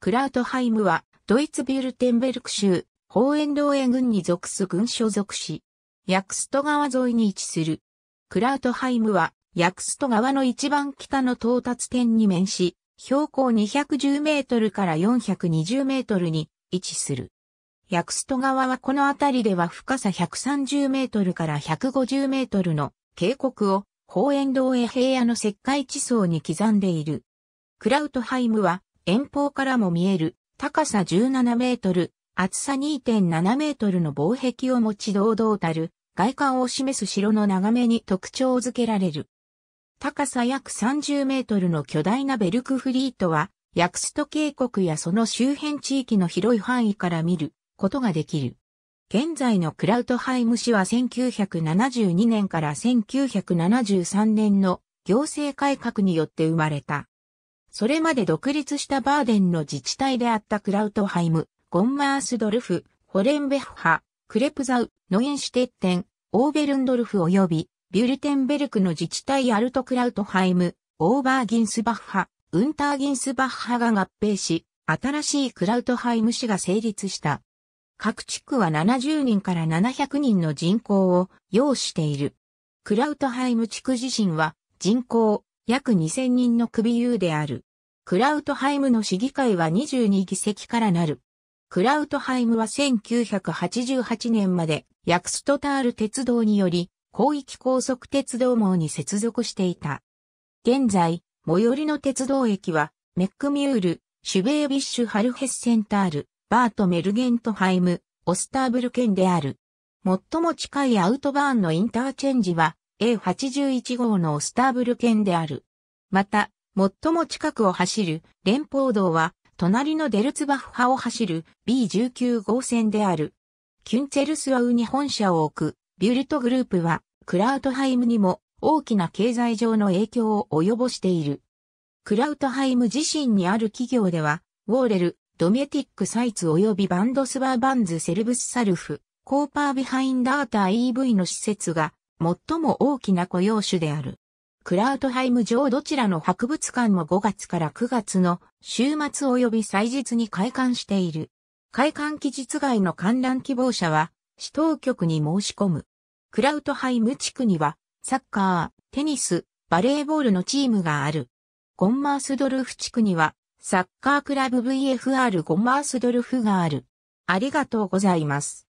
クラートハイムは、ドイツビュルテンベルク州、ホーエンドーエ郡に属す郡所属し、ヤクスト川沿いに位置する。クラートハイムは、ヤクスト川の一番北の到達点に面し、標高210メートルから420メートルに位置する。ヤクスト川はこの辺りでは深さ130メートルから150メートルの渓谷を、ホーエンドーエ平野の石灰地層に刻んでいる。クラウトハイムは遠方からも見える、高さ17メートル、厚さ2.7メートルの防壁を持ち堂々たる、外観を示す城の眺めに特徴づけられる。高さ約30メートルの巨大なベルクフリートは、ヤクスト渓谷やその周辺地域の広い範囲から見ることができる。現在のクラウトハイム市は1972年から1973年の行政改革によって生まれた。それまで独立したバーデンの自治体であったクラウトハイム、ゴンマースドルフ、ホレンベッハ、クレプザウ、ノインシュテッテン、オーベルンドルフ及び、ビュルテンベルクの自治体アルトクラウトハイム、オーバーギンスバッハ、ウンターギンスバッハが合併し、新しいクラウトハイム市が成立した。各地区は70人から700人の人口を要している。クラウトハイム地区自身は人口約2000人の首有である。クラウトハイムの市議会は22議席からなる。クラウトハイムは1988年までヤクストタール鉄道により広域高速鉄道網に接続していた。現在、最寄りの鉄道駅はメックミュール、シュベービッシュハルヘッセンタール、バートメルゲントハイム、オスターブル県である。最も近いアウトバーンのインターチェンジは、A81 号のスターブル県である。また、最も近くを走る連邦道は、隣のデルツバフ派を走る B19 号線である。キュンツェルスワウに本社を置く、ビュルトグループは、クラウトハイムにも大きな経済上の影響を及ぼしている。クラウトハイム自身にある企業では、ウォーレル、ドメティックサイツ及びバンドスバーバンズセルブスサルフ、コーパービハインダーター EV の施設が最も大きな雇用種である。クラウトハイム城どちらの博物館も5月から9月の週末及び祭日に開館している。開館期日外の観覧希望者は、市当局に申し込む。クラウトハイム地区には、サッカー、テニス、バレーボールのチームがある。ゴンマースドルフ地区には、サッカークラブ VFR ゴンマースドルフがある。ありがとうございます。